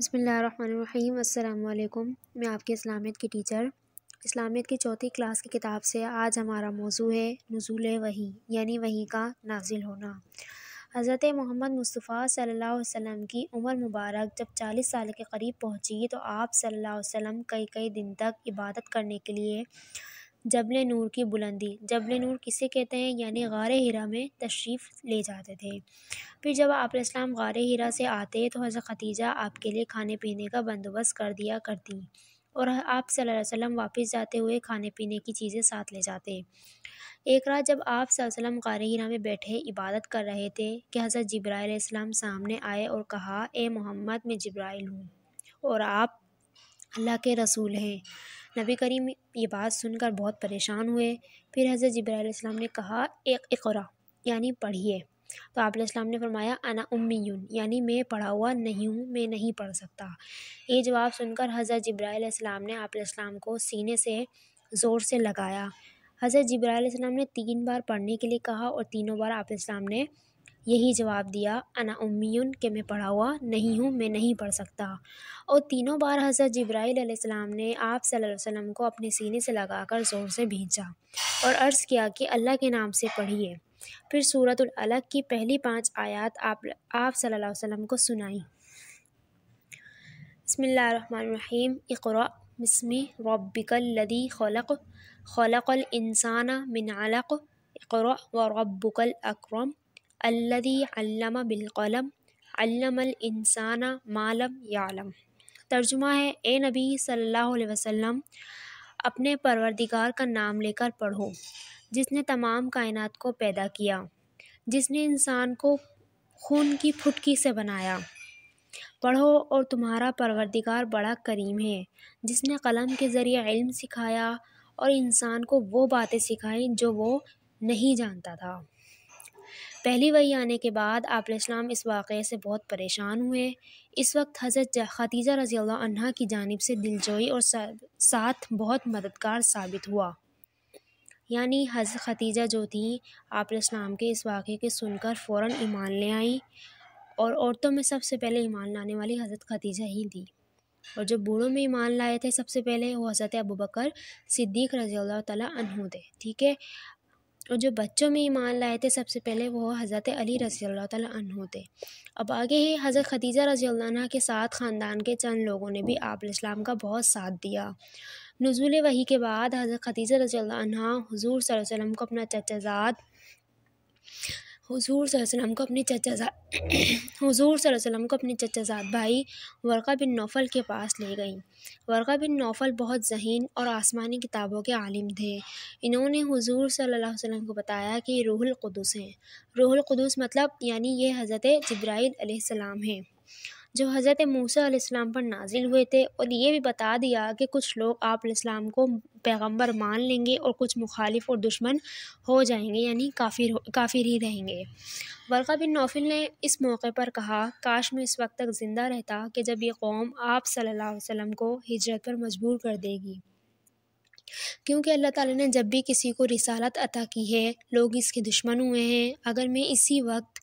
بسم اللہ الرحمن الرحیم السلام علیکم میں آپ کے اسلامیت کی ٹیچر اسلامیت کی چوتھی کلاس کی کتاب سے آج ہمارا موضوع ہے نزول وحی یعنی وحی کا نازل ہونا حضرت محمد مصطفیٰ صلی اللہ علیہ وسلم کی عمر مبارک جب چالیس سال کے قریب پہنچی تو آپ صلی اللہ علیہ وسلم کئی کئی دن تک عبادت کرنے کے لیے جبل نور کی بلندی جبل نور کسے کہتے ہیں یعنی غار ہرا میں تشریف لے جاتے تھے پھر جب آپ علیہ السلام غار ہرا سے آتے تو حضرت ختیجہ آپ کے لیے کھانے پینے کا بندوبست کر دیا کرتی اور آپ صلی اللہ علیہ وسلم واپس جاتے ہوئے کھانے پینے کی چیزیں ساتھ لے جاتے ایک رات جب آپ صلی اللہ علیہ وسلم غار ہیرا میں بیٹھے عبادت کر رہے تھے کہ حضرت جبرائیل علیہ السلام سامنے آئے اور کہا اے محمد میں جبرائیل ہوں اور آپ اللہ کے رسول ہیں نبی کریم یہ بات سن کر بہت پریشان ہوئے پھر حضرت جبرائیل علیہ السلام نے کہا ایک اقرا یعنی پڑھیے تو آپ علیہ السلام نے فرمایا انا امیون یعنی میں پڑھا ہوا نہیں ہوں میں نہیں پڑھ سکتا یہ جواب سن کر حضرت جبرائیل علیہ السلام نے آپ علیہ السلام کو سینے سے زور سے لگایا حضرت جبرائیل علیہ السلام نے تین بار پڑھنے کے لیے کہا اور تینوں بار آپ علیہ السلام نے یہی جواب دیا انا امیون کہ میں پڑھا ہوا نہیں ہوں میں نہیں پڑھ سکتا اور تینوں بار حضرت جبرائیل علیہ السلام نے آپ صلی اللہ علیہ وسلم کو اپنے سینے سے لگا کر زور سے بھیجا اور عرض کیا کہ اللہ کے نام سے پڑھیے پھر صورت العلق کی پہلی پانچ آیات آپ آپ صلی اللہ علیہ وسلم کو سنائی بسم اللہ الرحمن الرحیم اقرا بسم ربک الذی خلق خلق الانسان من علق اقرا و الاکرم الدی علامہ بالقلم علّہ الانسان معلم یا عالم ترجمہ ہے اے نبی صلی اللہ علیہ وسلم اپنے پروردگار کا نام لے کر پڑھو جس نے تمام کائنات کو پیدا کیا جس نے انسان کو خون کی پھٹکی سے بنایا پڑھو اور تمہارا پروردگار بڑا کریم ہے جس نے قلم کے ذریعے علم سکھایا اور انسان کو وہ باتیں سکھائیں جو وہ نہیں جانتا تھا پہلی وہی آنے کے بعد آپ علیہ السلام اس واقعے سے بہت پریشان ہوئے اس وقت حضرت ختیجہ رضی اللہ عنہ کی جانب سے دلجوئی اور ساتھ بہت مددگار ثابت ہوا یعنی حضرت ختیجہ جو تھیں علیہ السلام کے اس واقعے کے سن کر فوراً ایمان لے آئیں اور عورتوں میں سب سے پہلے ایمان لانے والی حضرت ختیجہ ہی تھی اور جو بوڑھوں میں ایمان لائے تھے سب سے پہلے وہ حضرت ابوبکر صدیق رضی اللہ تعالیٰ عنہ تھے ٹھیک ہے اور جو بچوں میں ایمان لائے تھے سب سے پہلے وہ حضرت علی رضی اللہ تعالیٰ عنہ تھے اب آگے ہی حضرت خدیجہ رضی اللہ عنہ کے ساتھ خاندان کے چند لوگوں نے بھی آپ الاسلام کا بہت ساتھ دیا نزول وحی کے بعد حضرت خدیجہ رضی اللہ عنہ حضور صلی اللہ علیہ وسلم کو اپنا زاد حضور صلی اللہ علیہ وسلم کو اپنی چچا زاد حضور صلی اللہ علیہ وسلم کو اپنے چچا زاد بھائی ورقہ بن نوفل کے پاس لے گئیں ورقہ بن نوفل بہت ذہین اور آسمانی کتابوں کے عالم تھے انہوں نے حضور صلی اللہ علیہ وسلم کو بتایا کہ یہ روح القدس ہیں روح القدس مطلب یعنی یہ حضرت جبرائیل علیہ السلام ہیں جو حضرت موسیٰ علیہ السلام پر نازل ہوئے تھے اور یہ بھی بتا دیا کہ کچھ لوگ آپ علیہ السلام کو پیغمبر مان لیں گے اور کچھ مخالف اور دشمن ہو جائیں گے یعنی کافر ہی رہیں گے ورقہ بن نوفل نے اس موقع پر کہا کاش میں اس وقت تک زندہ رہتا کہ جب یہ قوم آپ صلی اللہ علیہ وسلم کو ہجرت پر مجبور کر دے گی کیونکہ اللہ تعالیٰ نے جب بھی کسی کو رسالت عطا کی ہے لوگ اس کے دشمن ہوئے ہیں اگر میں اسی وقت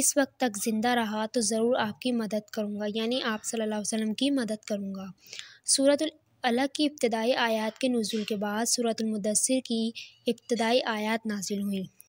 اس وقت تک زندہ رہا تو ضرور آپ کی مدد کروں گا یعنی آپ صلی اللہ علیہ وسلم کی مدد کروں گا صورت الگ کی ابتدائی آیات کے نزول کے بعد صورت المدثر کی ابتدائی آیات نازل ہوئیں